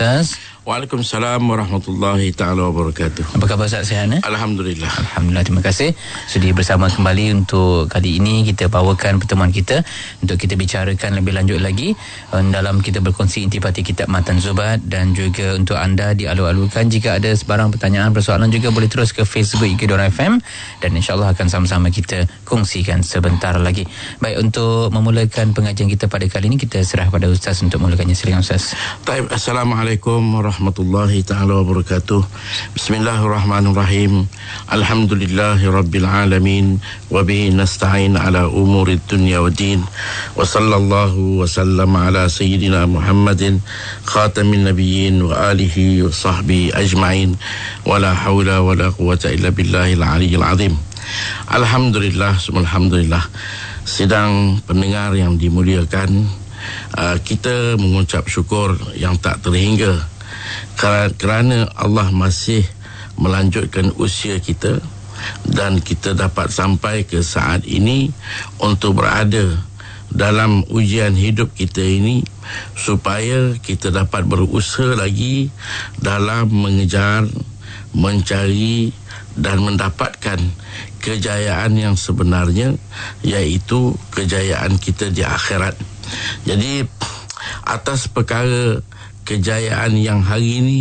Ustaz. Waalaikumsalam warahmatullahi taala wabarakatuh. Apa khabar Ustaz Sehan? Alhamdulillah. Alhamdulillah terima kasih sudi bersama kembali untuk kali ini kita bawakan pertemuan kita untuk kita bicarakan lebih lanjut lagi um, dalam kita berkongsi intipati kitab Matan Zubat dan juga untuk anda dialu-alukan jika ada sebarang pertanyaan persoalan juga boleh terus ke Facebook Ikidor FM dan insyaallah akan sama-sama kita kongsikan sebentar lagi. Baik untuk memulakan pengajian kita pada kali ini kita serah pada Ustaz untuk mulakannya silakan Ustaz. assalamualaikum Assalamualaikum warahmatullahi taala wabarakatuh. Bismillahirrahmanirrahim. Alhamdulillahirabbil alamin wa bihi nasta'in ala umuri dunya waddin. Wa sallallahu wa sallam ala sayyidina Muhammadin khatamin nabiyyin wa alihi wa sahbihi ajma'in. Wala haula wala quwwata illa billahil aliyil azim. Alhamdulillah, subhanallah. Sidang pendengar yang dimuliakan, uh, kita mengucap syukur yang tak terhingga kerana Allah masih melanjutkan usia kita dan kita dapat sampai ke saat ini untuk berada dalam ujian hidup kita ini supaya kita dapat berusaha lagi dalam mengejar mencari dan mendapatkan kejayaan yang sebenarnya iaitu kejayaan kita di akhirat jadi atas perkara kejayaan yang hari ini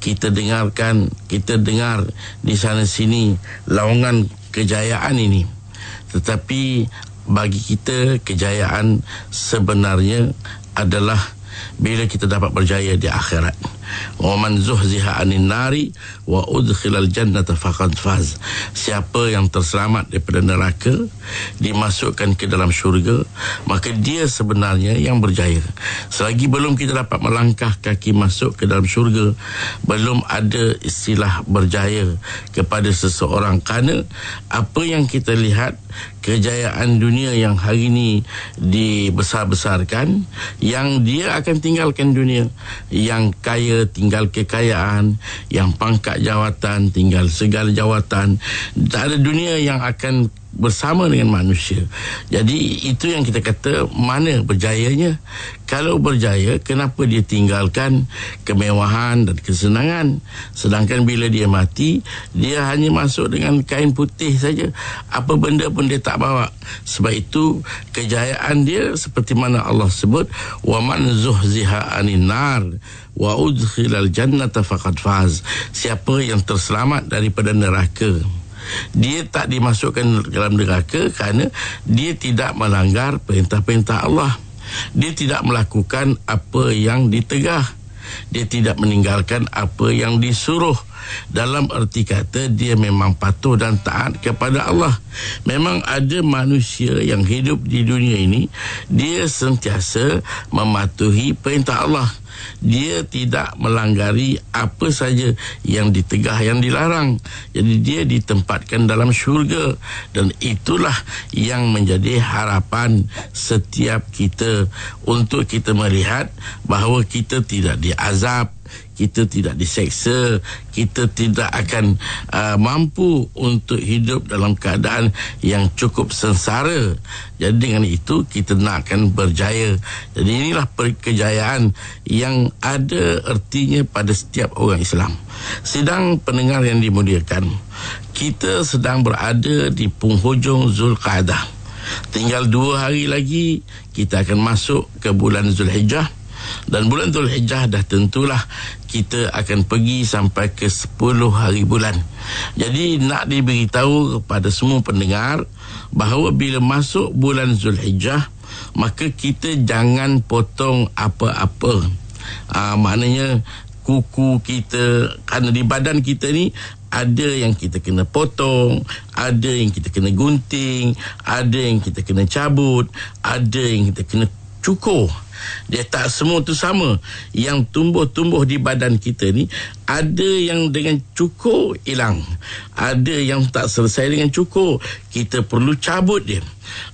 kita dengarkan, kita dengar di sana sini laungan kejayaan ini. Tetapi bagi kita kejayaan sebenarnya adalah bila kita dapat berjaya di akhirat wa man zuhziha anin nari wa udkhilal jannata faqad faz siapa yang terselamat daripada neraka dimasukkan ke dalam syurga maka dia sebenarnya yang berjaya selagi belum kita dapat melangkah kaki masuk ke dalam syurga belum ada istilah berjaya kepada seseorang kerana apa yang kita lihat kejayaan dunia yang hari ini dibesar-besarkan yang dia akan tinggalkan dunia yang kaya tinggal kekayaan yang pangkat jawatan tinggal segala jawatan tak ada dunia yang akan bersama dengan manusia. Jadi itu yang kita kata mana berjayanya. Kalau berjaya, kenapa dia tinggalkan kemewahan dan kesenangan? Sedangkan bila dia mati, dia hanya masuk dengan kain putih saja. Apa benda pun dia tak bawa. Sebab itu kejayaan dia seperti mana Allah sebut, wa man zuhziha anin nar wa udkhilal jannata faqad faz. Siapa yang terselamat daripada neraka? dia tak dimasukkan dalam neraka kerana dia tidak melanggar perintah-perintah Allah. Dia tidak melakukan apa yang ditegah. Dia tidak meninggalkan apa yang disuruh. Dalam erti kata dia memang patuh dan taat kepada Allah. Memang ada manusia yang hidup di dunia ini dia sentiasa mematuhi perintah Allah dia tidak melanggari apa saja yang ditegah yang dilarang jadi dia ditempatkan dalam syurga dan itulah yang menjadi harapan setiap kita untuk kita melihat bahawa kita tidak diazab kita tidak diseksa kita tidak akan uh, mampu untuk hidup dalam keadaan yang cukup sengsara jadi dengan itu kita nak akan berjaya jadi inilah perkejayaan yang ada ertinya pada setiap orang Islam sedang pendengar yang dimuliakan kita sedang berada di penghujung Zulqa'dah Tinggal dua hari lagi kita akan masuk ke bulan Zulhijjah dan bulan Zulhijjah dah tentulah kita akan pergi sampai ke 10 hari bulan. Jadi nak diberitahu kepada semua pendengar bahawa bila masuk bulan Zulhijjah maka kita jangan potong apa-apa. Aa, ah, maknanya kuku kita kerana di badan kita ni ada yang kita kena potong, ada yang kita kena gunting, ada yang kita kena cabut, ada yang kita kena cukur dia tak semua tu sama yang tumbuh-tumbuh di badan kita ni ada yang dengan cukur hilang ada yang tak selesai dengan cukur kita perlu cabut dia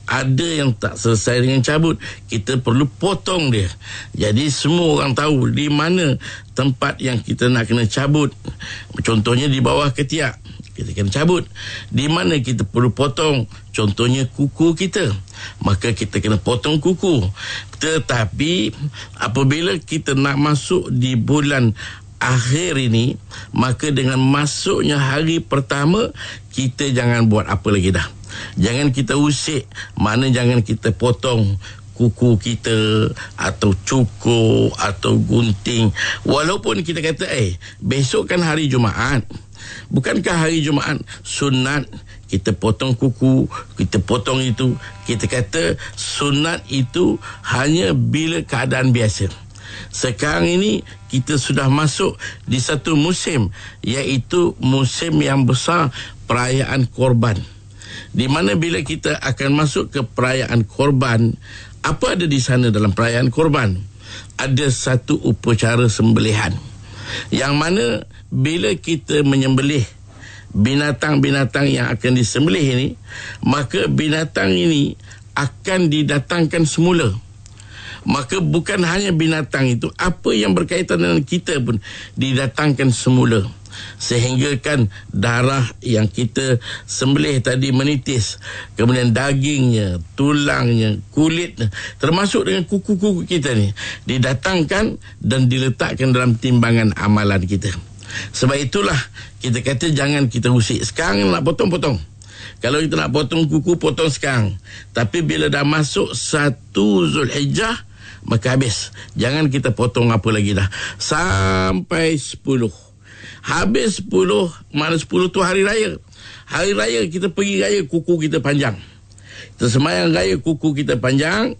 ada yang tak selesai dengan cabut kita perlu potong dia jadi semua orang tahu di mana tempat yang kita nak kena cabut contohnya di bawah ketiak kita kena cabut di mana kita perlu potong contohnya kuku kita maka kita kena potong kuku tetapi apabila kita nak masuk di bulan akhir ini maka dengan masuknya hari pertama kita jangan buat apa lagi dah jangan kita usik mana jangan kita potong kuku kita atau cukur atau gunting walaupun kita kata eh besok kan hari Jumaat Bukankah hari Jumaat sunat kita potong kuku, kita potong itu, kita kata sunat itu hanya bila keadaan biasa. Sekarang ini kita sudah masuk di satu musim iaitu musim yang besar perayaan korban. Di mana bila kita akan masuk ke perayaan korban, apa ada di sana dalam perayaan korban? Ada satu upacara sembelihan. Yang mana bila kita menyembelih binatang-binatang yang akan disembelih ini maka binatang ini akan didatangkan semula maka bukan hanya binatang itu apa yang berkaitan dengan kita pun didatangkan semula sehinggakan darah yang kita sembelih tadi menitis kemudian dagingnya tulangnya kulit termasuk dengan kuku-kuku kita ni didatangkan dan diletakkan dalam timbangan amalan kita sebab itulah kita kata jangan kita usik sekarang nak potong-potong. Kalau kita nak potong kuku potong sekarang. Tapi bila dah masuk satu Zulhijjah maka habis. Jangan kita potong apa lagi dah. Sampai sepuluh. Habis sepuluh mana sepuluh tu hari raya. Hari raya kita pergi raya kuku kita panjang. Kita semayang raya kuku kita panjang,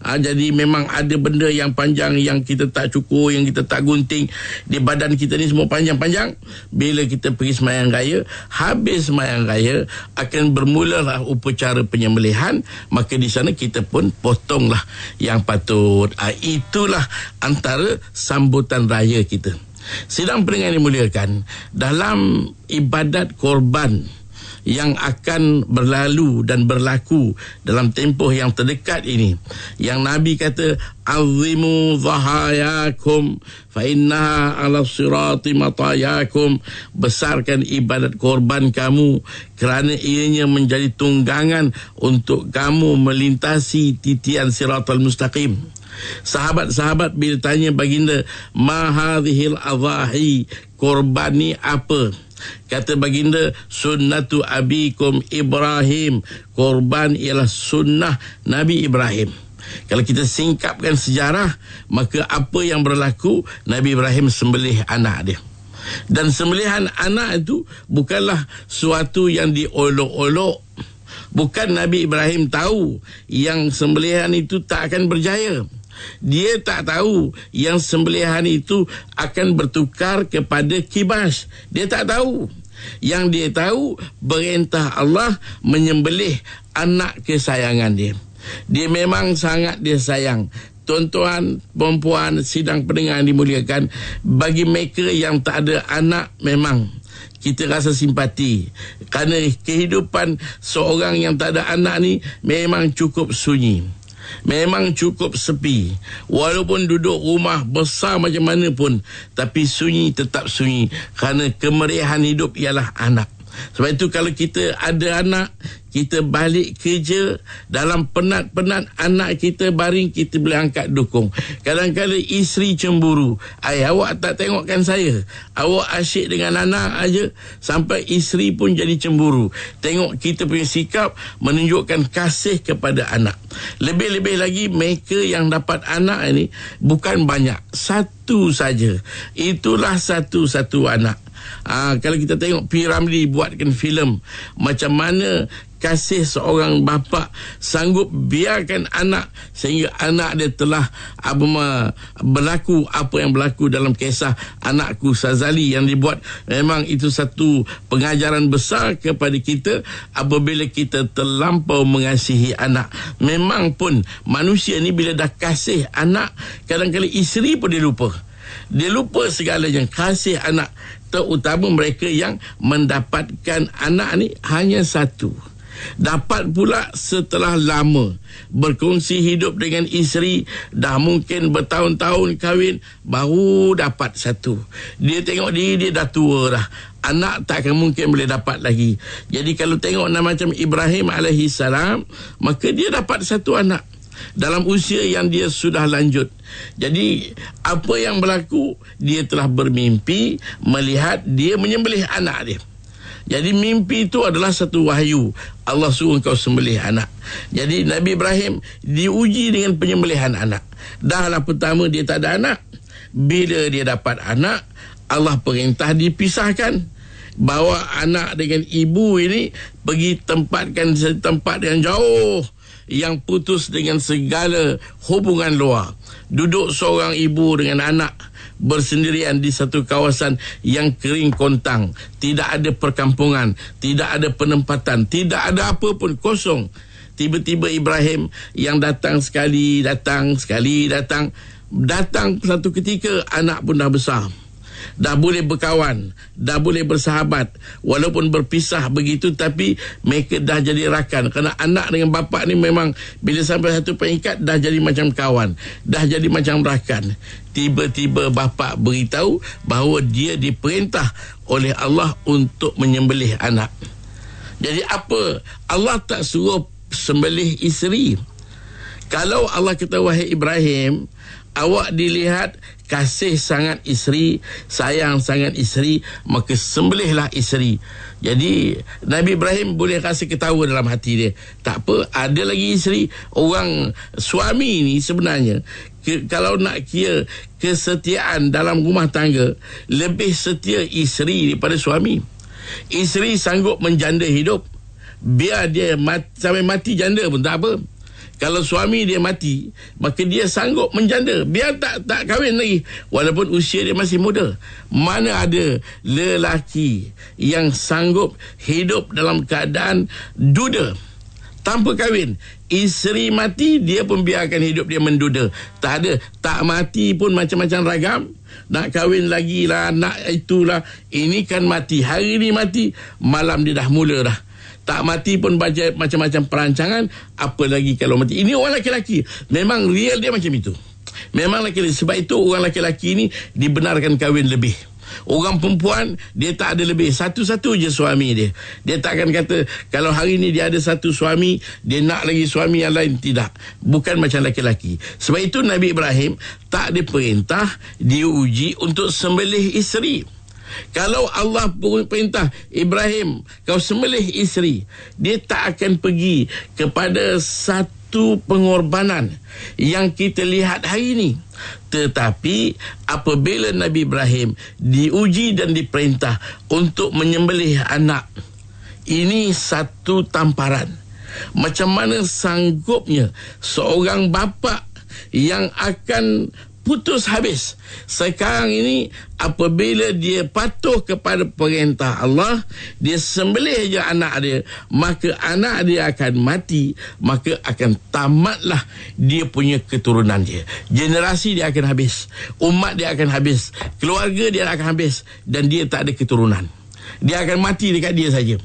Ha, jadi memang ada benda yang panjang yang kita tak cukur, yang kita tak gunting di badan kita ni semua panjang-panjang. Bila kita pergi semayang raya, habis semayang raya akan bermula lah upacara penyembelihan. Maka di sana kita pun potonglah yang patut. Ha, itulah antara sambutan raya kita. Sidang pendengar dimuliakan dalam ibadat korban yang akan berlalu dan berlaku dalam tempoh yang terdekat ini yang nabi kata azimu zahayakum fa inna ala sirati matayakum besarkan ibadat korban kamu kerana ianya menjadi tunggangan untuk kamu melintasi titian siratal mustaqim sahabat-sahabat bila tanya baginda ma hadhil adahi korban ni apa Kata baginda sunnatu abikum Ibrahim korban ialah sunnah Nabi Ibrahim. Kalau kita singkapkan sejarah maka apa yang berlaku Nabi Ibrahim sembelih anak dia. Dan sembelihan anak itu bukanlah suatu yang diolok-olok. Bukan Nabi Ibrahim tahu yang sembelihan itu tak akan berjaya dia tak tahu yang sembelihan itu akan bertukar kepada kibas. Dia tak tahu. Yang dia tahu, perintah Allah menyembelih anak kesayangan dia. Dia memang sangat dia sayang. Tuan-tuan, perempuan, sidang pendengar yang dimuliakan, bagi mereka yang tak ada anak memang kita rasa simpati kerana kehidupan seorang yang tak ada anak ni memang cukup sunyi memang cukup sepi. Walaupun duduk rumah besar macam mana pun, tapi sunyi tetap sunyi kerana kemeriahan hidup ialah anak. Sebab itu kalau kita ada anak, kita balik kerja dalam penat-penat anak kita baring kita boleh angkat dukung. Kadang-kadang isteri cemburu. Ayah awak tak tengokkan saya. Awak asyik dengan anak aja sampai isteri pun jadi cemburu. Tengok kita punya sikap menunjukkan kasih kepada anak. Lebih-lebih lagi mereka yang dapat anak ini bukan banyak. Satu saja. Itulah satu-satu anak ha, kalau kita tengok P. Ramli buatkan filem macam mana kasih seorang bapa sanggup biarkan anak sehingga anak dia telah abma berlaku apa yang berlaku dalam kisah anakku Sazali yang dibuat memang itu satu pengajaran besar kepada kita apabila kita terlampau mengasihi anak memang pun manusia ni bila dah kasih anak kadang-kadang isteri pun dia lupa dia lupa segala yang kasih anak terutama mereka yang mendapatkan anak ni hanya satu dapat pula setelah lama berkongsi hidup dengan isteri dah mungkin bertahun-tahun kahwin baru dapat satu dia tengok diri dia dah tua dah anak tak akan mungkin boleh dapat lagi jadi kalau tengok nama macam Ibrahim alaihi maka dia dapat satu anak dalam usia yang dia sudah lanjut. Jadi apa yang berlaku dia telah bermimpi melihat dia menyembelih anak dia. Jadi mimpi itu adalah satu wahyu. Allah suruh engkau sembelih anak. Jadi Nabi Ibrahim diuji dengan penyembelihan anak. Dahlah pertama dia tak ada anak. Bila dia dapat anak, Allah perintah dipisahkan. Bawa anak dengan ibu ini pergi tempatkan tempat yang jauh yang putus dengan segala hubungan luar. Duduk seorang ibu dengan anak bersendirian di satu kawasan yang kering kontang. Tidak ada perkampungan, tidak ada penempatan, tidak ada apa pun kosong. Tiba-tiba Ibrahim yang datang sekali, datang sekali, datang. Datang satu ketika anak pun dah besar dah boleh berkawan, dah boleh bersahabat. Walaupun berpisah begitu tapi mereka dah jadi rakan. Kerana anak dengan bapa ni memang bila sampai satu peringkat dah jadi macam kawan, dah jadi macam rakan. Tiba-tiba bapa beritahu bahawa dia diperintah oleh Allah untuk menyembelih anak. Jadi apa? Allah tak suruh sembelih isteri. Kalau Allah kata wahai Ibrahim, awak dilihat kasih sangat isteri, sayang sangat isteri, maka sembelihlah isteri. Jadi Nabi Ibrahim boleh kasih ketawa dalam hati dia. Tak apa, ada lagi isteri. Orang suami ni sebenarnya ke, kalau nak kira kesetiaan dalam rumah tangga, lebih setia isteri daripada suami. Isteri sanggup menjanda hidup. Biar dia mati, sampai mati janda pun tak apa kalau suami dia mati maka dia sanggup menjanda biar tak tak kahwin lagi walaupun usia dia masih muda mana ada lelaki yang sanggup hidup dalam keadaan duda tanpa kahwin isteri mati dia pun biarkan hidup dia menduda tak ada tak mati pun macam-macam ragam nak kahwin lagi lah nak itulah ini kan mati hari ni mati malam dia dah mula dah tak mati pun baca macam-macam perancangan apa lagi kalau mati ini orang lelaki laki memang real dia macam itu memang lelaki laki sebab itu orang lelaki laki ini dibenarkan kahwin lebih Orang perempuan Dia tak ada lebih Satu-satu je suami dia Dia tak akan kata Kalau hari ni dia ada satu suami Dia nak lagi suami yang lain Tidak Bukan macam lelaki laki Sebab itu Nabi Ibrahim Tak diperintah dia uji untuk sembelih isteri kalau Allah perintah Ibrahim kau sembelih isteri, dia tak akan pergi kepada satu pengorbanan yang kita lihat hari ini. Tetapi apabila Nabi Ibrahim diuji dan diperintah untuk menyembelih anak, ini satu tamparan macam mana sanggupnya seorang bapa yang akan putus habis. Sekarang ini apabila dia patuh kepada perintah Allah, dia sembelih je anak dia, maka anak dia akan mati, maka akan tamatlah dia punya keturunan dia. Generasi dia akan habis, umat dia akan habis, keluarga dia akan habis dan dia tak ada keturunan. Dia akan mati dekat dia saja.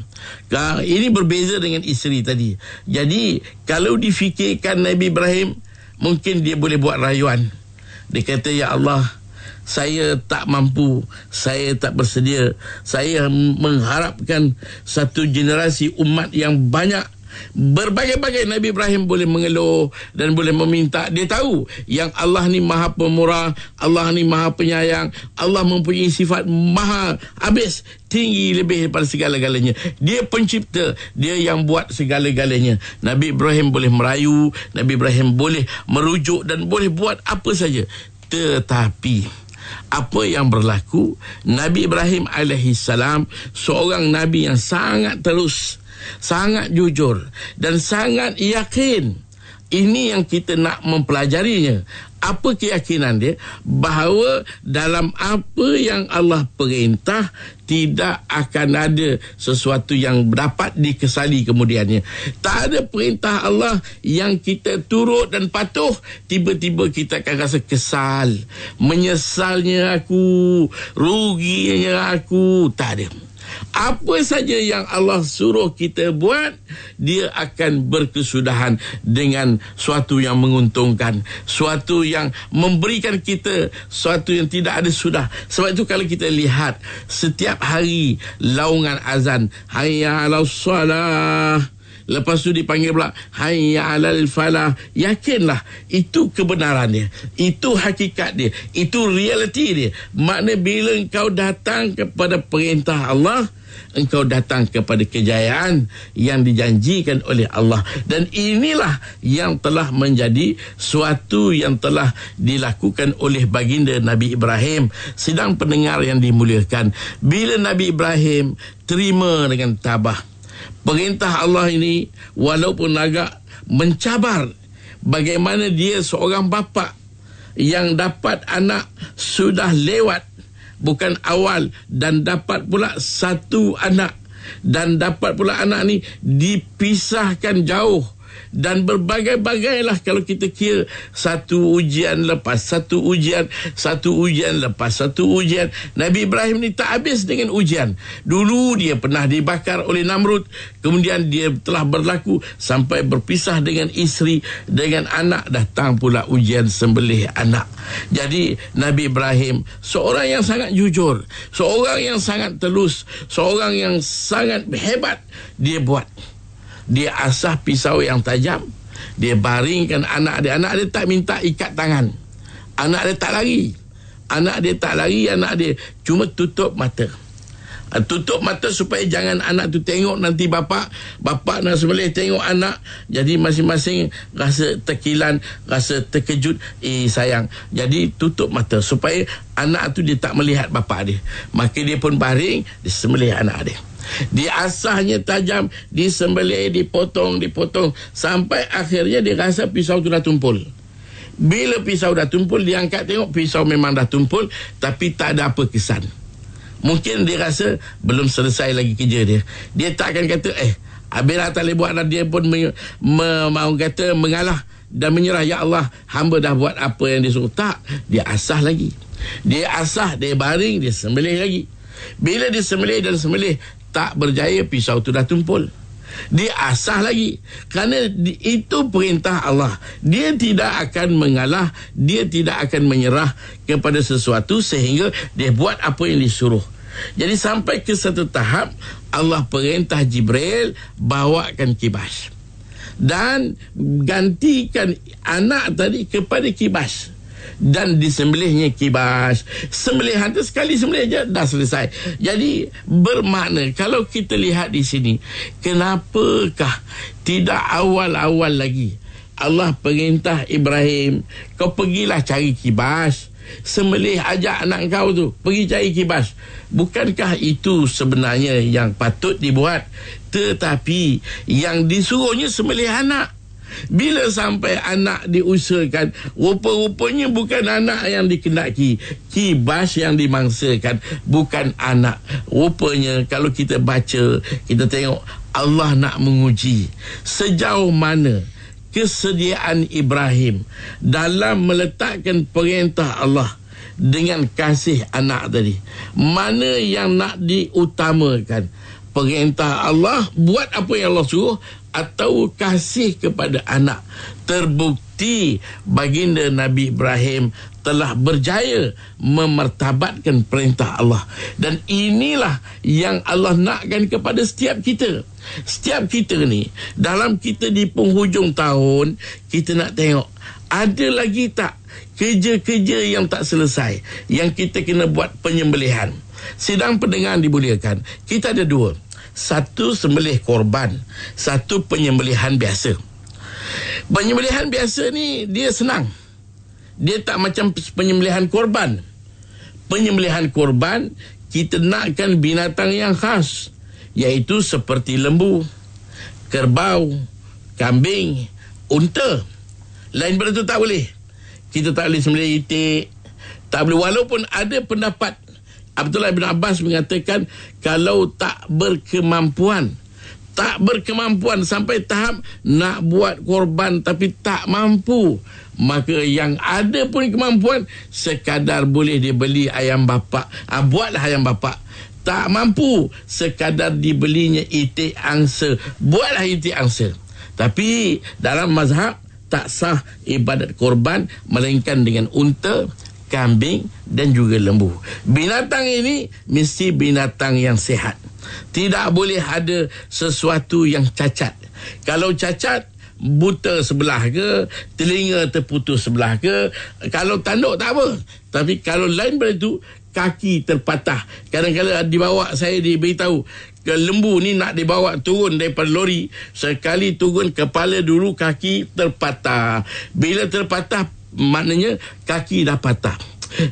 Ini berbeza dengan isteri tadi. Jadi kalau difikirkan Nabi Ibrahim, mungkin dia boleh buat rayuan. Dia kata ya Allah saya tak mampu saya tak bersedia saya mengharapkan satu generasi umat yang banyak Berbagai-bagai Nabi Ibrahim boleh mengeluh dan boleh meminta. Dia tahu yang Allah ni maha pemurah, Allah ni maha penyayang, Allah mempunyai sifat maha habis tinggi lebih daripada segala-galanya. Dia pencipta, dia yang buat segala-galanya. Nabi Ibrahim boleh merayu, Nabi Ibrahim boleh merujuk dan boleh buat apa saja. Tetapi apa yang berlaku Nabi Ibrahim alaihi salam seorang nabi yang sangat terus sangat jujur dan sangat yakin ini yang kita nak mempelajarinya apa keyakinan dia bahawa dalam apa yang Allah perintah tidak akan ada sesuatu yang dapat dikesali kemudiannya tak ada perintah Allah yang kita turut dan patuh tiba-tiba kita akan rasa kesal menyesalnya aku ruginya aku tak ada apa saja yang Allah suruh kita buat dia akan berkesudahan dengan suatu yang menguntungkan suatu yang memberikan kita suatu yang tidak ada sudah sebab itu kalau kita lihat setiap hari laungan azan hayya Salam. Lepas tu dipanggil pula Hayya alal falah Yakinlah Itu kebenaran dia Itu hakikat dia Itu realiti dia Makna bila engkau datang kepada perintah Allah Engkau datang kepada kejayaan Yang dijanjikan oleh Allah Dan inilah yang telah menjadi Suatu yang telah dilakukan oleh baginda Nabi Ibrahim Sedang pendengar yang dimuliakan Bila Nabi Ibrahim terima dengan tabah Perintah Allah ini walaupun agak mencabar bagaimana dia seorang bapa yang dapat anak sudah lewat bukan awal dan dapat pula satu anak dan dapat pula anak ni dipisahkan jauh dan berbagai-bagailah kalau kita kira satu ujian lepas satu ujian satu ujian lepas satu ujian Nabi Ibrahim ni tak habis dengan ujian dulu dia pernah dibakar oleh Namrud kemudian dia telah berlaku sampai berpisah dengan isteri dengan anak datang pula ujian sembelih anak jadi Nabi Ibrahim seorang yang sangat jujur seorang yang sangat telus seorang yang sangat hebat dia buat dia asah pisau yang tajam dia baringkan anak dia anak dia tak minta ikat tangan anak dia tak lari anak dia tak lari anak dia cuma tutup mata ah, tutup mata supaya jangan anak tu tengok nanti bapa bapa nak sebelah tengok anak jadi masing-masing rasa terkilan rasa terkejut eh sayang jadi tutup mata supaya anak tu dia tak melihat bapa dia maka dia pun baring dia sembelih anak dia Diasahnya tajam, disembelih, dipotong, dipotong. Sampai akhirnya dia rasa pisau itu dah tumpul. Bila pisau dah tumpul, diangkat tengok pisau memang dah tumpul. Tapi tak ada apa kesan. Mungkin dia rasa belum selesai lagi kerja dia. Dia tak akan kata, eh, habis dah tak boleh buat dah. Dia pun me- me- mau kata mengalah dan menyerah. Ya Allah, hamba dah buat apa yang dia suruh. Tak, dia asah lagi. Dia asah, dia baring, dia sembelih lagi. Bila dia sembelih dan sembelih tak berjaya pisau tu dah tumpul dia asah lagi kerana itu perintah Allah dia tidak akan mengalah dia tidak akan menyerah kepada sesuatu sehingga dia buat apa yang disuruh jadi sampai ke satu tahap Allah perintah Jibril bawakan kibas dan gantikan anak tadi kepada kibas dan disembelihnya kibas. Sembelih hantu sekali sembelih je dah selesai. Jadi bermakna kalau kita lihat di sini, kenapakah tidak awal-awal lagi Allah perintah Ibrahim, kau pergilah cari kibas. Sembelih ajak anak kau tu Pergi cari kibas Bukankah itu sebenarnya yang patut dibuat Tetapi Yang disuruhnya sembelih anak bila sampai anak diusahakan, rupa-rupanya bukan anak yang dikendaki. Kibas yang dimangsakan, bukan anak. Rupanya kalau kita baca, kita tengok Allah nak menguji sejauh mana kesediaan Ibrahim dalam meletakkan perintah Allah dengan kasih anak tadi. Mana yang nak diutamakan? perintah Allah buat apa yang Allah suruh atau kasih kepada anak terbukti baginda Nabi Ibrahim telah berjaya memertabatkan perintah Allah dan inilah yang Allah nakkan kepada setiap kita setiap kita ni dalam kita di penghujung tahun kita nak tengok ada lagi tak kerja-kerja yang tak selesai yang kita kena buat penyembelihan sedang pendengaran dibuliakan kita ada dua satu sembelih korban, satu penyembelihan biasa. Penyembelihan biasa ni dia senang. Dia tak macam penyembelihan korban. Penyembelihan korban kita nakkan binatang yang khas iaitu seperti lembu, kerbau, kambing, unta. Lain benda tu tak boleh. Kita tak boleh sembelih itik. Tak boleh walaupun ada pendapat Abdullah bin Abbas mengatakan kalau tak berkemampuan tak berkemampuan sampai tahap nak buat korban tapi tak mampu maka yang ada pun kemampuan sekadar boleh dibeli ayam bapak ha, buatlah ayam bapak tak mampu sekadar dibelinya itik angsa buatlah itik angsa tapi dalam mazhab tak sah ibadat korban melainkan dengan unta kambing dan juga lembu. Binatang ini mesti binatang yang sehat. Tidak boleh ada sesuatu yang cacat. Kalau cacat buta sebelah ke, telinga terputus sebelah ke, kalau tanduk tak apa. Tapi kalau lain daripada itu, kaki terpatah. Kadang-kadang dibawa saya diberitahu, ke lembu ni nak dibawa turun daripada lori, sekali turun kepala dulu kaki terpatah. Bila terpatah, maknanya kaki dah patah.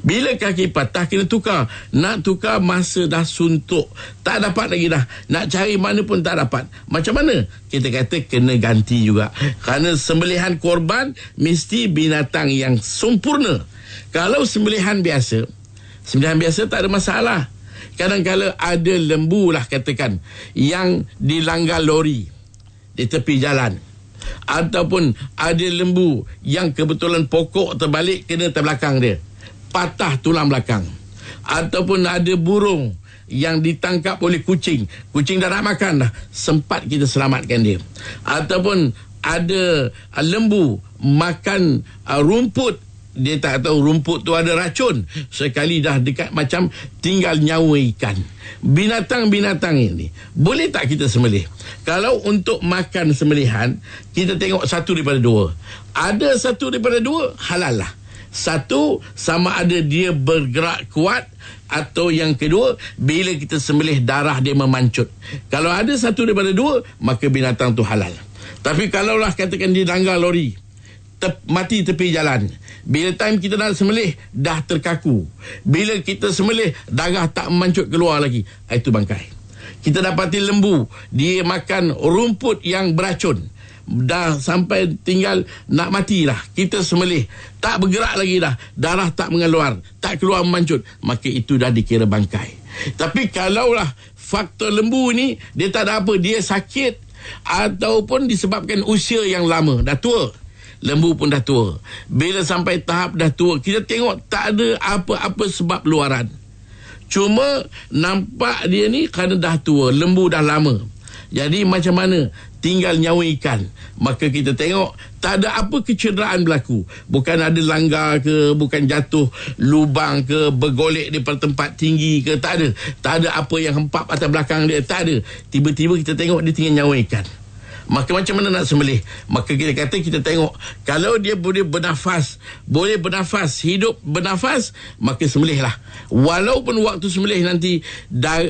Bila kaki patah kena tukar. Nak tukar masa dah suntuk. Tak dapat lagi dah. Nak cari mana pun tak dapat. Macam mana? Kita kata kena ganti juga. Kerana sembelihan korban mesti binatang yang sempurna. Kalau sembelihan biasa, sembelihan biasa tak ada masalah. Kadang-kadang ada lembu lah katakan yang dilanggar lori di tepi jalan ataupun ada lembu yang kebetulan pokok terbalik kena terbelakang dia patah tulang belakang ataupun ada burung yang ditangkap oleh kucing kucing dah nak makan dah sempat kita selamatkan dia ataupun ada lembu makan uh, rumput dia tak tahu rumput tu ada racun sekali dah dekat macam tinggal nyawa ikan binatang-binatang ini boleh tak kita semelih kalau untuk makan semelihan kita tengok satu daripada dua ada satu daripada dua halal lah satu sama ada dia bergerak kuat atau yang kedua bila kita semelih darah dia memancut kalau ada satu daripada dua maka binatang tu halal tapi kalaulah katakan dia langgar lori te- mati tepi jalan. Bila time kita nak semelih, dah terkaku. Bila kita semelih, darah tak mancut keluar lagi. Ah, itu bangkai. Kita dapati lembu, dia makan rumput yang beracun. Dah sampai tinggal nak matilah. Kita semelih, tak bergerak lagi dah. Darah tak mengeluar, tak keluar mancut. Maka itu dah dikira bangkai. Tapi kalaulah faktor lembu ni, dia tak ada apa. Dia sakit ataupun disebabkan usia yang lama, dah tua lembu pun dah tua. Bila sampai tahap dah tua, kita tengok tak ada apa-apa sebab luaran. Cuma nampak dia ni kerana dah tua, lembu dah lama. Jadi macam mana tinggal nyawa ikan? Maka kita tengok tak ada apa kecederaan berlaku. Bukan ada langgar ke, bukan jatuh lubang ke, bergolek di tempat tinggi ke, tak ada. Tak ada apa yang hempap atas belakang dia, tak ada. Tiba-tiba kita tengok dia tinggal nyawa ikan maka macam mana nak sembelih maka kita kata kita tengok kalau dia boleh bernafas boleh bernafas hidup bernafas maka sembelihlah walaupun waktu sembelih nanti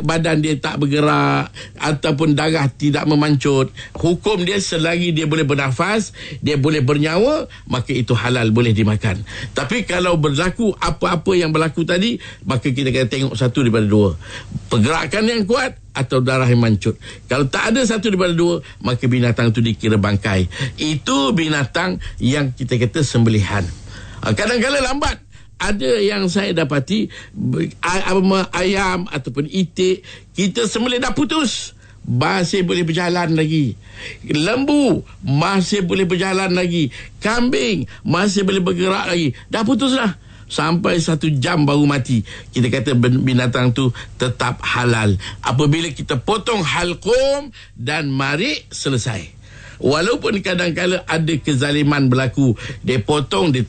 badan dia tak bergerak ataupun darah tidak memancut hukum dia selagi dia boleh bernafas dia boleh bernyawa maka itu halal boleh dimakan tapi kalau berlaku apa-apa yang berlaku tadi maka kita kena tengok satu daripada dua pergerakan yang kuat atau darah yang mancut. Kalau tak ada satu daripada dua, maka binatang itu dikira bangkai. Itu binatang yang kita kata sembelihan. Ah, kadang-kadang lambat. Ada yang saya dapati ayam ataupun itik, kita sembelih dah putus. Masih boleh berjalan lagi Lembu Masih boleh berjalan lagi Kambing Masih boleh bergerak lagi Dah putuslah sampai satu jam baru mati kita kata binatang tu tetap halal apabila kita potong halqum dan mari selesai Walaupun kadang-kadang ada kezaliman berlaku Dia potong, dia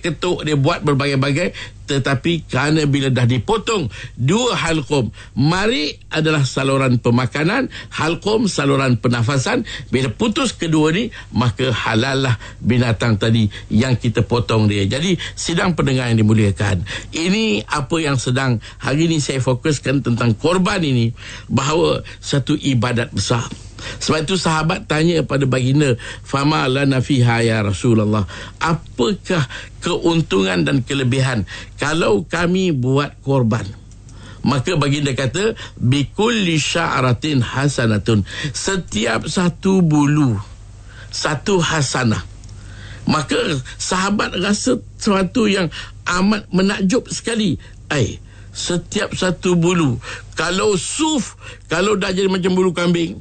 ketuk, dia buat berbagai-bagai tetapi kerana bila dah dipotong dua halqum mari adalah saluran pemakanan halqum saluran pernafasan bila putus kedua ni maka halallah binatang tadi yang kita potong dia jadi sidang pendengar yang dimuliakan ini apa yang sedang hari ini saya fokuskan tentang korban ini bahawa satu ibadat besar sebab itu sahabat tanya kepada baginda, "Fama lana fiha ya Rasulullah? Apakah keuntungan dan kelebihan kalau kami buat korban?" Maka baginda kata, "Bikulli sya'ratin hasanatun." Setiap satu bulu satu hasanah. Maka sahabat rasa sesuatu yang amat menakjub sekali. Ai, eh, setiap satu bulu kalau suf kalau dah jadi macam bulu kambing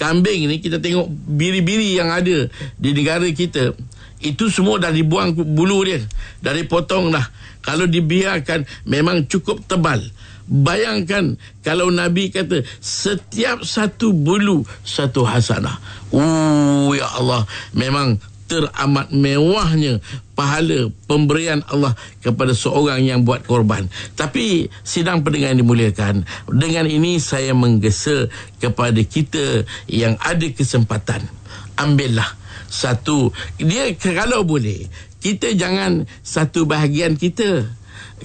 kambing ni kita tengok biri-biri yang ada di negara kita itu semua dah dibuang bulu dia dah dipotong dah kalau dibiarkan memang cukup tebal bayangkan kalau nabi kata setiap satu bulu satu hasanah oh ya Allah memang teramat mewahnya pahala pemberian Allah kepada seorang yang buat korban. Tapi sidang pendengar yang dimuliakan, dengan ini saya menggesa kepada kita yang ada kesempatan. Ambillah satu, dia kalau boleh, kita jangan satu bahagian kita.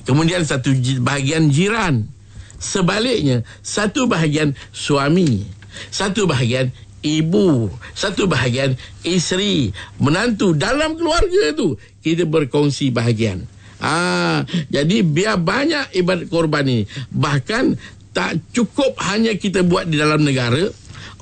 Kemudian satu bahagian jiran. Sebaliknya, satu bahagian suami. Satu bahagian ibu, satu bahagian isteri, menantu dalam keluarga itu kita berkongsi bahagian. Ah, jadi biar banyak ibadat korban ini. Bahkan tak cukup hanya kita buat di dalam negara.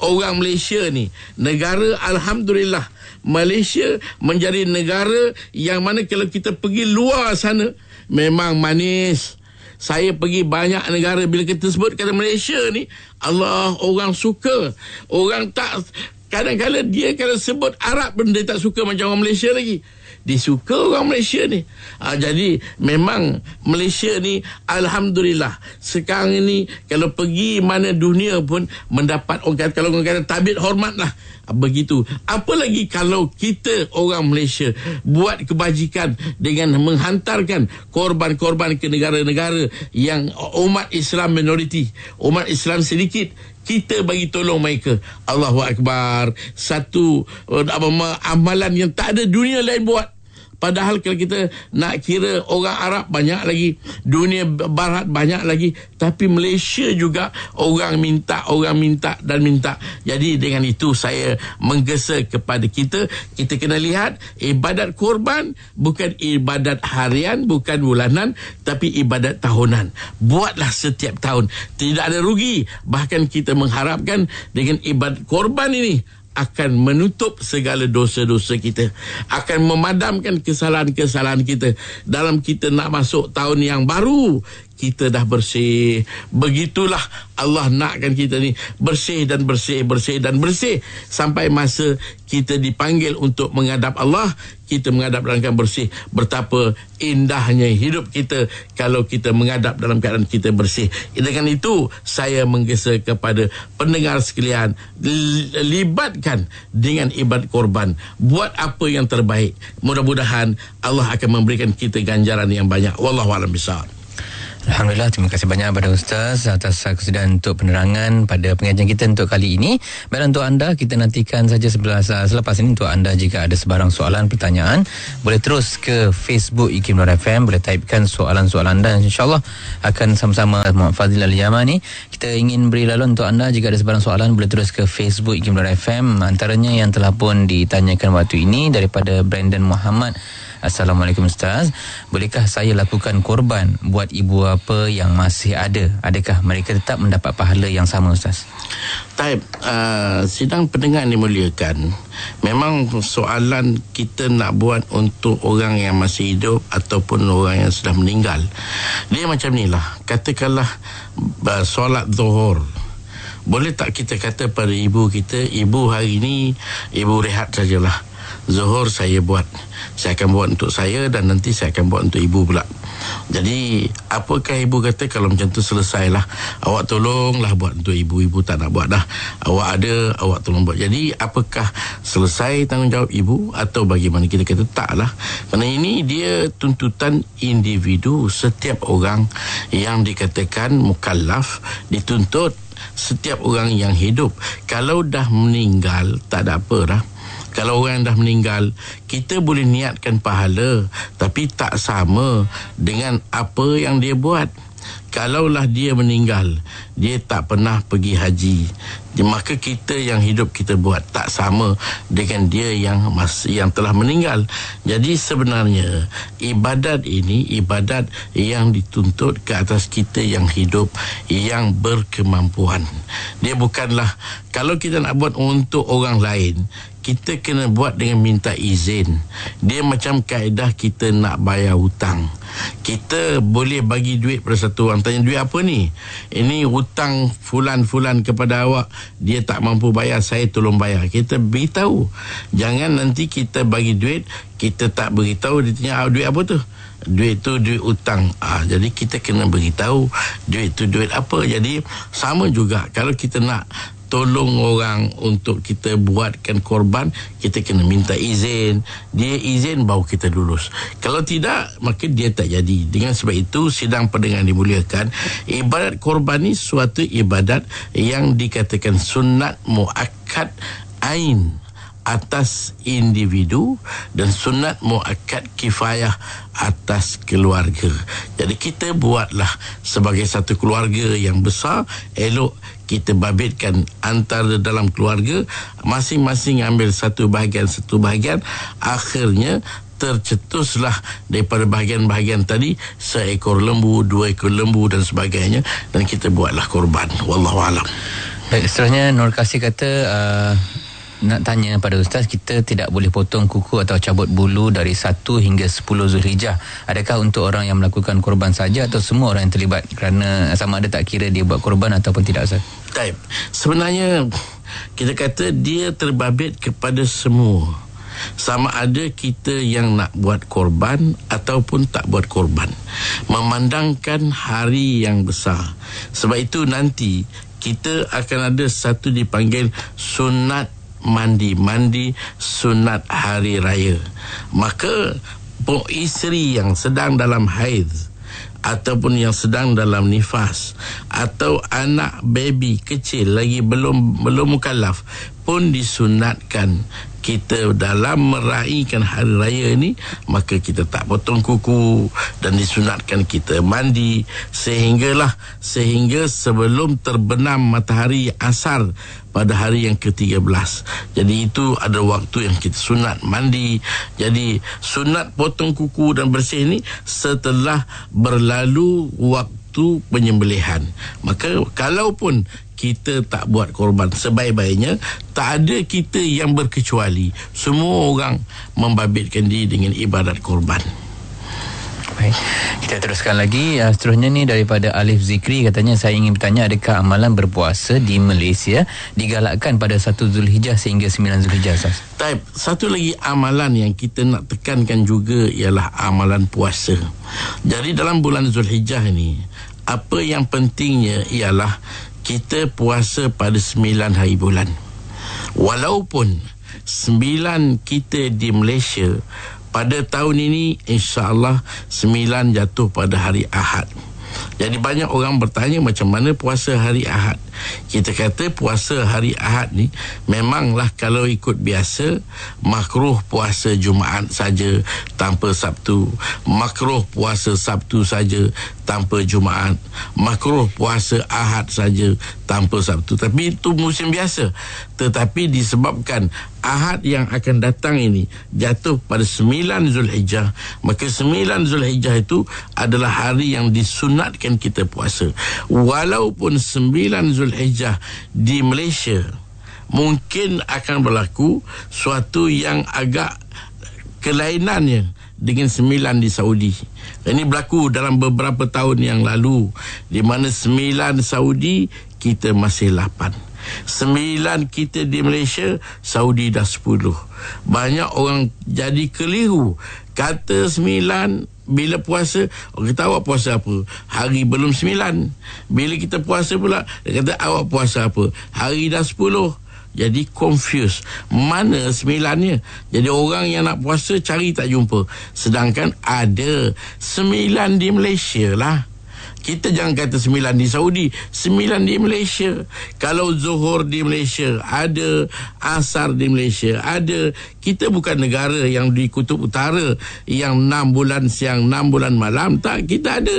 Orang Malaysia ni, negara alhamdulillah Malaysia menjadi negara yang mana kalau kita pergi luar sana memang manis saya pergi banyak negara bila kita sebut kata Malaysia ni Allah orang suka orang tak kadang-kadang dia kalau sebut Arab pun dia tak suka macam orang Malaysia lagi disuka orang Malaysia ni. Ha, jadi memang Malaysia ni alhamdulillah sekarang ni kalau pergi mana dunia pun mendapat orang kata, kalau orang kata tabit hormat lah ah, begitu. Apa lagi kalau kita orang Malaysia buat kebajikan dengan menghantarkan korban-korban ke negara-negara yang umat Islam minoriti, umat Islam sedikit kita bagi tolong mereka Allahu akbar satu eh, apa amalan yang tak ada dunia lain buat Padahal kalau kita nak kira orang Arab banyak lagi, dunia barat banyak lagi, tapi Malaysia juga orang minta, orang minta dan minta. Jadi dengan itu saya menggesa kepada kita, kita kena lihat ibadat kurban bukan ibadat harian, bukan bulanan, tapi ibadat tahunan. Buatlah setiap tahun. Tidak ada rugi. Bahkan kita mengharapkan dengan ibadat korban ini akan menutup segala dosa-dosa kita akan memadamkan kesalahan-kesalahan kita dalam kita nak masuk tahun yang baru kita dah bersih begitulah Allah nakkan kita ni bersih dan bersih bersih dan bersih sampai masa kita dipanggil untuk menghadap Allah kita menghadap dalam keadaan bersih betapa indahnya hidup kita kalau kita menghadap dalam keadaan kita bersih dengan itu saya menggesa kepada pendengar sekalian libatkan dengan ibadat korban buat apa yang terbaik mudah-mudahan Allah akan memberikan kita ganjaran yang banyak wallahu a'lam bissawab Alhamdulillah, terima kasih banyak kepada Ustaz atas kesedihan untuk penerangan pada pengajian kita untuk kali ini. Baiklah untuk anda, kita nantikan saja sebelah ah, selepas ini untuk anda jika ada sebarang soalan, pertanyaan. Boleh terus ke Facebook Ikim Nur FM, boleh taipkan soalan-soalan anda. InsyaAllah akan sama-sama Muhammad Fazil al ni. Kita ingin beri laluan untuk anda jika ada sebarang soalan, boleh terus ke Facebook Ikim Nur FM. Antaranya yang telah pun ditanyakan waktu ini daripada Brandon Muhammad. Assalamualaikum Ustaz Bolehkah saya lakukan korban Buat ibu apa yang masih ada Adakah mereka tetap mendapat pahala yang sama Ustaz Taib uh, Sidang pendengar dimuliakan Memang soalan kita nak buat Untuk orang yang masih hidup Ataupun orang yang sudah meninggal Dia macam ni lah. Katakanlah uh, Solat zuhur boleh tak kita kata pada ibu kita ibu hari ini ibu rehat sajalah Zuhur saya buat Saya akan buat untuk saya Dan nanti saya akan buat untuk ibu pula Jadi Apakah ibu kata Kalau macam tu selesailah Awak tolonglah buat untuk ibu Ibu tak nak buat dah Awak ada Awak tolong buat Jadi apakah Selesai tanggungjawab ibu Atau bagaimana kita kata Tak lah Kerana ini dia Tuntutan individu Setiap orang Yang dikatakan Mukallaf Dituntut setiap orang yang hidup. Kalau dah meninggal, tak ada apa dah. Kalau orang dah meninggal, kita boleh niatkan pahala tapi tak sama dengan apa yang dia buat. Kalaulah dia meninggal, dia tak pernah pergi haji. Maka kita yang hidup kita buat tak sama dengan dia yang masih yang telah meninggal. Jadi sebenarnya ibadat ini ibadat yang dituntut ke atas kita yang hidup yang berkemampuan. Dia bukanlah kalau kita nak buat untuk orang lain, kita kena buat dengan minta izin. Dia macam kaedah kita nak bayar hutang kita boleh bagi duit pada satu orang tanya duit apa ni ini hutang fulan-fulan kepada awak dia tak mampu bayar saya tolong bayar kita beritahu jangan nanti kita bagi duit kita tak beritahu dia tanya ah, duit apa tu duit tu duit hutang ah, jadi kita kena beritahu duit tu duit apa jadi sama juga kalau kita nak tolong orang untuk kita buatkan korban, kita kena minta izin. Dia izin baru kita lulus. Kalau tidak, maka dia tak jadi. Dengan sebab itu, sidang pendengar dimuliakan. Ibadat korban ini suatu ibadat yang dikatakan sunat mu'akad ain atas individu dan sunat muakkad kifayah atas keluarga. Jadi kita buatlah sebagai satu keluarga yang besar, elok kita babitkan antara dalam keluarga masing-masing ambil satu bahagian satu bahagian akhirnya tercetuslah daripada bahagian-bahagian tadi seekor lembu dua ekor lembu dan sebagainya dan kita buatlah korban wallahu alam baik seterusnya Nur Kasih kata uh, nak tanya pada ustaz kita tidak boleh potong kuku atau cabut bulu dari 1 hingga 10 Zulhijjah. Adakah untuk orang yang melakukan korban saja atau semua orang yang terlibat kerana sama ada tak kira dia buat korban ataupun tidak ustaz? Baik. Sebenarnya kita kata dia terbabit kepada semua. Sama ada kita yang nak buat korban ataupun tak buat korban. Memandangkan hari yang besar. Sebab itu nanti kita akan ada satu dipanggil sunat mandi-mandi sunat hari raya. Maka pun isteri yang sedang dalam haid ataupun yang sedang dalam nifas atau anak baby kecil lagi belum belum mukallaf pun disunatkan kita dalam meraihkan hari raya ini maka kita tak potong kuku dan disunatkan kita mandi sehinggalah sehingga sebelum terbenam matahari asar pada hari yang ke-13. Jadi itu ada waktu yang kita sunat mandi. Jadi sunat potong kuku dan bersih ini setelah berlalu waktu penyembelihan. Maka kalaupun kita tak buat korban sebaik-baiknya tak ada kita yang berkecuali semua orang membabitkan diri dengan ibadat korban Baik. Kita teruskan lagi uh, Seterusnya ni daripada Alif Zikri Katanya saya ingin bertanya Adakah amalan berpuasa di Malaysia Digalakkan pada 1 Zulhijjah sehingga 9 Zulhijjah Taip, Satu lagi amalan yang kita nak tekankan juga Ialah amalan puasa Jadi dalam bulan Zulhijjah ni apa yang pentingnya ialah kita puasa pada sembilan hari bulan. Walaupun sembilan kita di Malaysia pada tahun ini insya-Allah sembilan jatuh pada hari Ahad. Jadi banyak orang bertanya macam mana puasa hari Ahad. Kita kata puasa hari Ahad ni memanglah kalau ikut biasa makruh puasa Jumaat saja tanpa Sabtu, makruh puasa Sabtu saja tanpa Jumaat, makruh puasa Ahad saja tanpa Sabtu. Tapi itu musim biasa. Tetapi disebabkan Ahad yang akan datang ini jatuh pada 9 Zulhijjah, maka 9 Zulhijjah itu adalah hari yang disunatkan kita puasa. Walaupun 9 Zulhijjah Zulhijjah di Malaysia mungkin akan berlaku suatu yang agak kelainannya dengan sembilan di Saudi. Ini berlaku dalam beberapa tahun yang lalu di mana sembilan Saudi kita masih lapan. Sembilan kita di Malaysia, Saudi dah sepuluh. Banyak orang jadi keliru. Kata sembilan, bila puasa orang kata awak puasa apa hari belum sembilan bila kita puasa pula dia kata awak puasa apa hari dah sepuluh jadi confused mana sembilannya jadi orang yang nak puasa cari tak jumpa sedangkan ada sembilan di Malaysia lah kita jangan kata sembilan di Saudi Sembilan di Malaysia Kalau zuhur di Malaysia Ada asar di Malaysia Ada kita bukan negara yang di kutub utara yang 6 bulan siang 6 bulan malam tak kita ada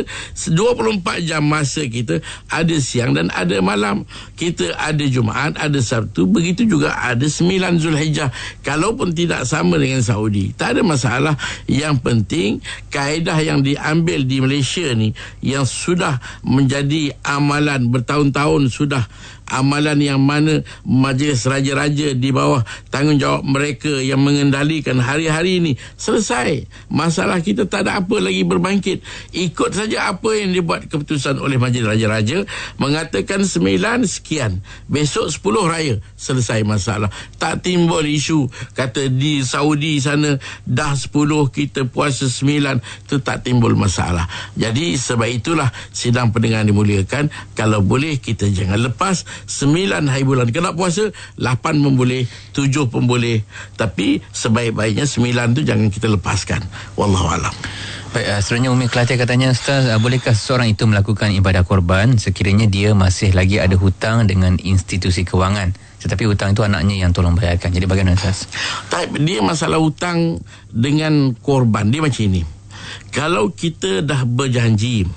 24 jam masa kita ada siang dan ada malam kita ada Jumaat ada Sabtu begitu juga ada 9 Zulhijjah kalaupun tidak sama dengan Saudi tak ada masalah yang penting kaedah yang diambil di Malaysia ni yang sudah menjadi amalan bertahun-tahun sudah amalan yang mana majlis raja-raja di bawah tanggungjawab mereka yang mengendalikan hari-hari ini selesai masalah kita tak ada apa lagi berbangkit ikut saja apa yang dibuat keputusan oleh majlis raja-raja mengatakan sembilan sekian besok sepuluh raya selesai masalah tak timbul isu kata di Saudi sana dah sepuluh kita puasa sembilan itu tak timbul masalah jadi sebab itulah sidang pendengar dimuliakan kalau boleh kita jangan lepas Sembilan hari bulan kena puasa Lapan pun boleh 7 pun boleh tapi sebaik-baiknya sembilan tu jangan kita lepaskan wallahu alam Baik, uh, eh, sebenarnya Umi Kelatih katanya Ustaz, uh, bolehkah seorang itu melakukan ibadah korban sekiranya dia masih lagi ada hutang dengan institusi kewangan? Tetapi hutang itu anaknya yang tolong bayarkan. Jadi bagaimana Ustaz? Tak, dia masalah hutang dengan korban. Dia macam ini. Kalau kita dah berjanji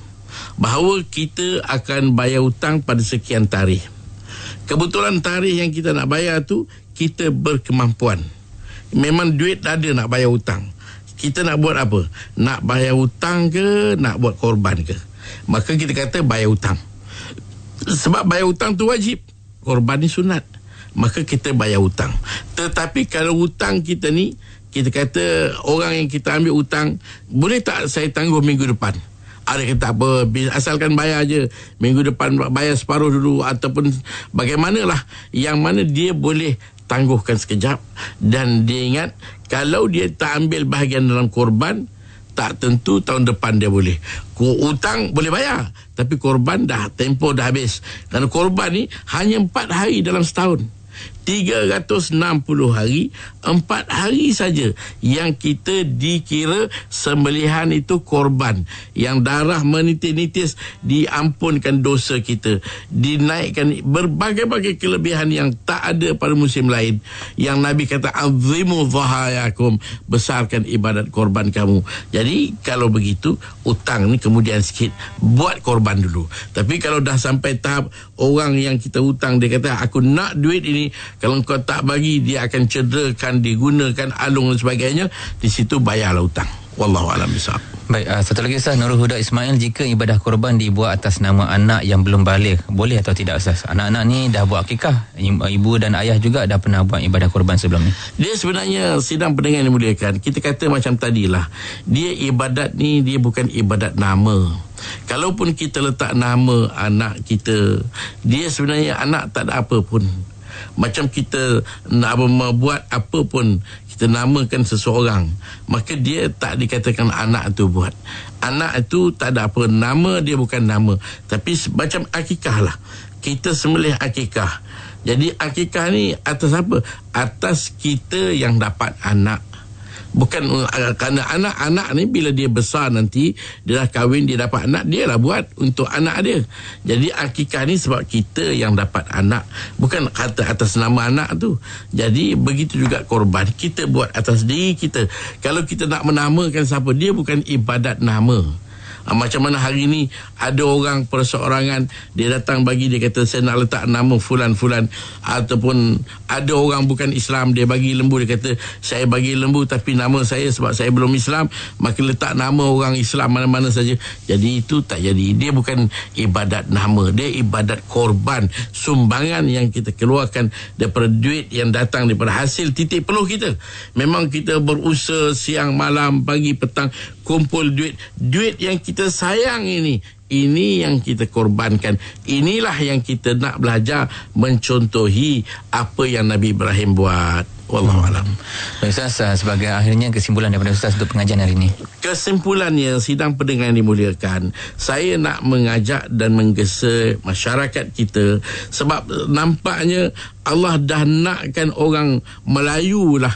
bahawa kita akan bayar hutang pada sekian tarikh. Kebetulan tarikh yang kita nak bayar tu kita berkemampuan. Memang duit ada nak bayar hutang. Kita nak buat apa? Nak bayar hutang ke nak buat korban ke? Maka kita kata bayar hutang. Sebab bayar hutang tu wajib. Korban ni sunat. Maka kita bayar hutang. Tetapi kalau hutang kita ni kita kata orang yang kita ambil hutang boleh tak saya tangguh minggu depan? ada kata apa asalkan bayar aje minggu depan bayar separuh dulu ataupun bagaimanalah yang mana dia boleh tangguhkan sekejap dan dia ingat kalau dia tak ambil bahagian dalam korban tak tentu tahun depan dia boleh. Hutang boleh bayar. Tapi korban dah tempoh dah habis. Kerana korban ni hanya empat hari dalam setahun. 360 hari 4 hari saja yang kita dikira sembelihan itu korban yang darah menitis-nitis diampunkan dosa kita dinaikkan berbagai-bagai kelebihan yang tak ada pada musim lain yang Nabi kata azimu zahayakum besarkan ibadat korban kamu jadi kalau begitu utang ni kemudian sikit buat korban dulu tapi kalau dah sampai tahap orang yang kita hutang dia kata aku nak duit ini kalau kau tak bagi dia akan cederakan digunakan alung dan sebagainya di situ bayarlah hutang wallahu alam bisawab Baik, uh, satu lagi Ustaz Nurul Huda Ismail Jika ibadah korban dibuat atas nama anak yang belum balik Boleh atau tidak Ustaz? Anak-anak ni dah buat akikah Ibu dan ayah juga dah pernah buat ibadah korban sebelum ni Dia sebenarnya sidang pendengar yang dimuliakan Kita kata macam tadilah Dia ibadat ni dia bukan ibadat nama Kalaupun kita letak nama anak kita Dia sebenarnya anak tak ada apa pun macam kita nak membuat apa pun kita namakan seseorang maka dia tak dikatakan anak tu buat anak itu tak ada apa nama dia bukan nama tapi macam akikah lah kita sembelih akikah jadi akikah ni atas apa atas kita yang dapat anak bukan uh, kerana anak-anak ni bila dia besar nanti dia dah kahwin dia dapat anak dia lah buat untuk anak dia jadi akikah ni sebab kita yang dapat anak bukan kata atas nama anak tu jadi begitu juga korban kita buat atas diri kita kalau kita nak menamakan siapa dia bukan ibadat nama Ah, macam mana hari ni ada orang perseorangan dia datang bagi dia kata saya nak letak nama fulan-fulan ataupun ada orang bukan Islam dia bagi lembu dia kata saya bagi lembu tapi nama saya sebab saya belum Islam maka letak nama orang Islam mana-mana saja jadi itu tak jadi dia bukan ibadat nama dia ibadat korban sumbangan yang kita keluarkan daripada duit yang datang daripada hasil titik peluh kita memang kita berusaha siang malam pagi petang kumpul duit duit yang kita sayang ini ini yang kita korbankan inilah yang kita nak belajar mencontohi apa yang Nabi Ibrahim buat wallahu hmm. alam ustaz sebagai akhirnya kesimpulan daripada ustaz untuk pengajian hari ini kesimpulannya sidang pendengar yang dimuliakan saya nak mengajak dan menggesa masyarakat kita sebab nampaknya Allah dah nakkan orang Melayu lah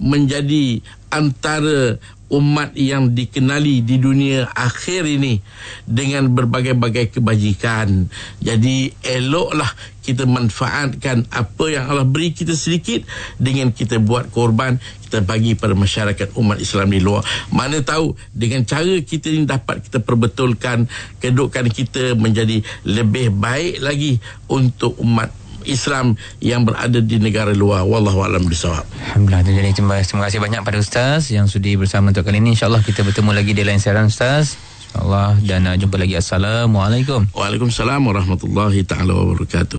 menjadi antara umat yang dikenali di dunia akhir ini dengan berbagai-bagai kebajikan. Jadi eloklah kita manfaatkan apa yang Allah beri kita sedikit dengan kita buat korban kita bagi pada masyarakat umat Islam di luar. Mana tahu dengan cara kita ini dapat kita perbetulkan kedudukan kita menjadi lebih baik lagi untuk umat Islam yang berada di negara luar wallahu alam bisawab alhamdulillah terima kasih, terima kasih banyak pada ustaz yang sudi bersama untuk kali ini insyaallah kita bertemu lagi di lain siaran ustaz insyaallah dan jumpa lagi assalamualaikum waalaikumsalam warahmatullahi taala wabarakatuh